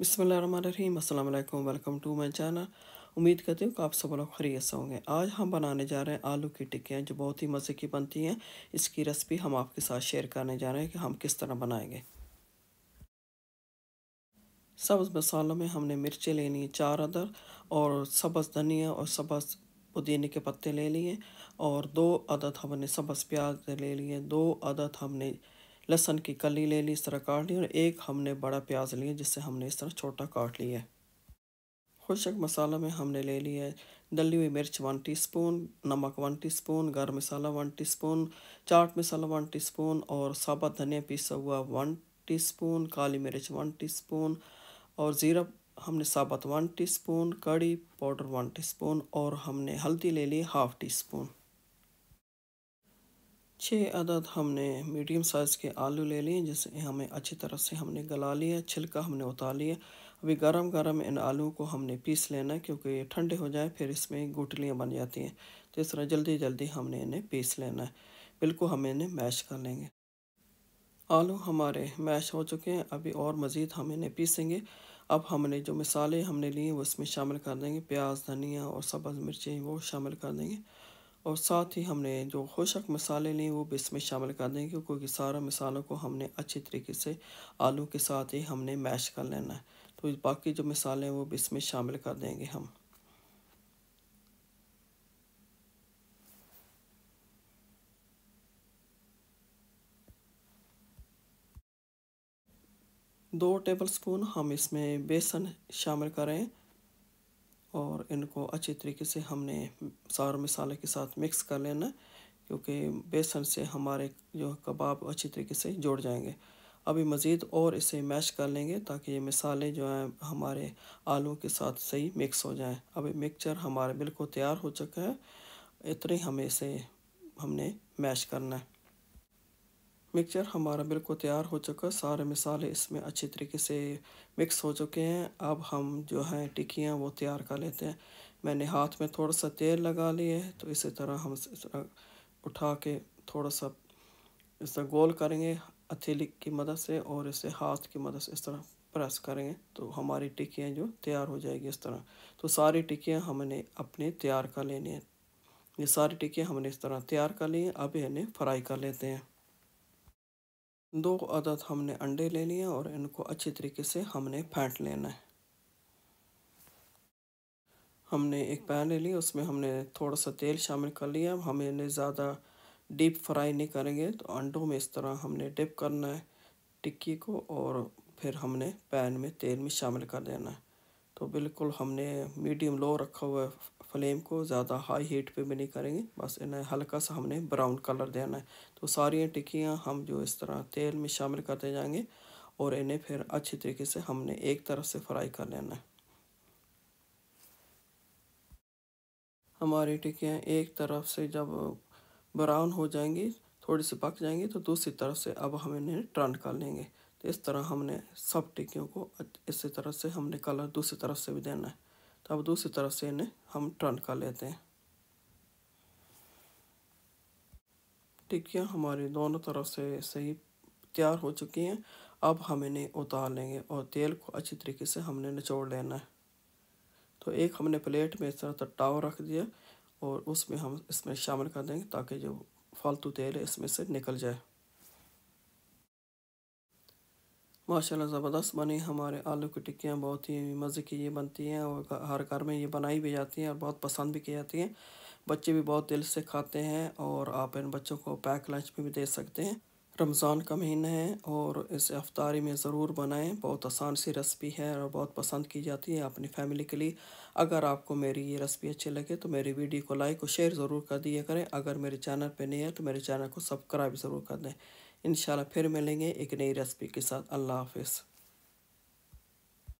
अस्सलाम welcome to my channel उम्मीद करती हूँ कि आप सब लोग खरीद से होंगे आज हम बनाने जा रहे हैं आलू की टिक्कियाँ जो बहुत ही मज़े की बनती हैं इसकी रेसिपी हम आपके साथ शेयर करने जा रहे हैं कि हम किस तरह बनाएंगे सब्ज़ मसालों में हमने मिर्चें लेनी है चार अदर और सब्ज़ धनिया और सब्ज़ पुदीने के पत्ते ले लिए और दो अदद हमने सब्ज़ प्याज ले लिए दो अदद हमने लहसन की कली ले ली इस तरह काट ली और एक हमने बड़ा प्याज लिया जिससे हमने इस तरह छोटा काट लिया खुशक मसाला में हमने ले लिया है डली हुई मिर्च वन टीस्पून नमक वन टीस्पून गर्म मसाला वन टीस्पून चाट मसाला वन टीस्पून और साबत धनिया पिसा हुआ वन टीस्पून काली मिर्च वन टीस्पून और ज़ीरा हमने साबत one teaspoon curry powder one teaspoon और हमने हल्दी ले ली हाफ़ टी स्पून छः अदद हमने मीडियम साइज़ के आलू ले लिए जिसे हमें अच्छी तरह से हमने गला लिया छिलका हमने उतार लिया अभी गरम गरम इन आलू को हमने पीस लेना है क्योंकि ये ठंडे हो जाए फिर इसमें गुटलियाँ बन जाती हैं तो इस तरह जल्दी जल्दी हमने इन्हें पीस लेना है बिल्कुल हमें इन्हें मैश कर लेंगे आलू हमारे मैश हो चुके हैं अभी और मज़ीद हम इन्हें पीसेंगे अब हमने जो मसाले हमने लिए वो इसमें शामिल कर देंगे प्याज धनिया और सब्ज़ मिर्चें वो शामिल कर देंगे और साथ ही हमने जो खुशक मसाले लिए वो भी इसमें शामिल कर देंगे क्योंकि सारा मिसालों को हमने अच्छी तरीके से आलू के साथ ही हमने मैश कर लेना है तो बाकी जो हैं वो भी इसमें शामिल कर देंगे हम दो टेबलस्पून हम इसमें बेसन शामिल करें और इनको अच्छे तरीके से हमने सार मसाले के साथ मिक्स कर लेना क्योंकि बेसन से हमारे जो कबाब अच्छी तरीके से जुड़ जाएंगे अभी मज़ीद और इसे मैश कर लेंगे ताकि ये मसाले जो हैं हमारे आलू के साथ सही मिक्स हो जाएं अभी मिक्सचर हमारे बिल्कुल तैयार हो चुका है इतने हमें इसे हमने मैश करना है मिक्सचर हमारा बिल्कुल तैयार हो चुका है सारे मिसाले इसमें अच्छी तरीके से मिक्स हो चुके हैं अब हम जो हैं टिक्कियाँ वो तैयार कर लेते हैं मैंने हाथ में थोड़ा सा तेल लगा लिए तो इसी तरह हम इस तरह उठा के थोड़ा सा इस तरह गोल करेंगे हथेली की मदद से और इसे हाथ की मदद से इस तरह प्रेस करेंगे तो हमारी टिक्कियाँ जो तैयार हो जाएगी इस तरह तो सारी टिक्कियाँ हमने अपने तैयार कर लेनी है ये सारी टिक्कियाँ हमने इस तरह तैयार कर ली हैं अब इन्हें फ्राई कर लेते हैं दो अदद हमने अंडे ले लिए और इनको अच्छे तरीके से हमने फेंट लेना है हमने एक पैन ले लिया उसमें हमने थोड़ा सा तेल शामिल कर लिया हमें ज़्यादा डीप फ्राई नहीं करेंगे तो अंडों में इस तरह हमने डिप करना है टिक्की को और फिर हमने पैन में तेल में शामिल कर देना है तो बिल्कुल हमने मीडियम लो रखा हुआ है फ्लेम को ज़्यादा हाई हीट पे भी नहीं करेंगे बस इन्हें हल्का सा हमने ब्राउन कलर देना है तो सारी टिक्कियाँ हम जो इस तरह तेल में शामिल करते जाएंगे और इन्हें फिर अच्छी तरीके से हमने एक तरफ से फ्राई कर लेना है हमारी टिक्कियाँ एक तरफ से जब ब्राउन हो जाएंगी थोड़ी सी पक जाएंगी तो दूसरी तरफ से अब हम इन्हें टर्न कर लेंगे तो इस तरह हमने सब टिक्कियों को इसी तरह से हमने कलर दूसरी तरफ से भी देना है तो अब दूसरी तरफ से इन्हें हम टर्न कर लेते हैं टिक्कियाँ हमारी दोनों तरफ से सही तैयार हो चुकी हैं अब हम इन्हें उतार लेंगे और तेल को अच्छी तरीके से हमने निचोड़ लेना है तो एक हमने प्लेट में इस तरह तट्टाव रख दिया और उसमें हम इसमें शामिल कर देंगे ताकि जो फालतू तेल है इसमें से निकल जाए माशाल्लाह ज़बरदस्त बनी हमारे आलू की टिक्कियाँ बहुत ही मज़े की ये बनती हैं और हर घर में ये बनाई भी जाती हैं और बहुत पसंद भी की जाती हैं बच्चे भी बहुत दिल से खाते हैं और आप इन बच्चों को पैक लंच में भी दे सकते हैं रमज़ान का महीना है और इस अफ्तारी में ज़रूर बनाएं बहुत आसान सी रेसिपी है और बहुत पसंद की जाती है अपनी फैमिली के लिए अगर आपको मेरी ये रेसिपी अच्छी लगे तो मेरी वीडियो को लाइक और शेयर ज़रूर कर दिया करें अगर मेरे चैनल पे नहीं है तो मेरे चैनल को सब्सक्राइब ज़रूर कर दें इन फिर मिलेंगे एक नई रेसिपी के साथ अल्लाह हाफिज़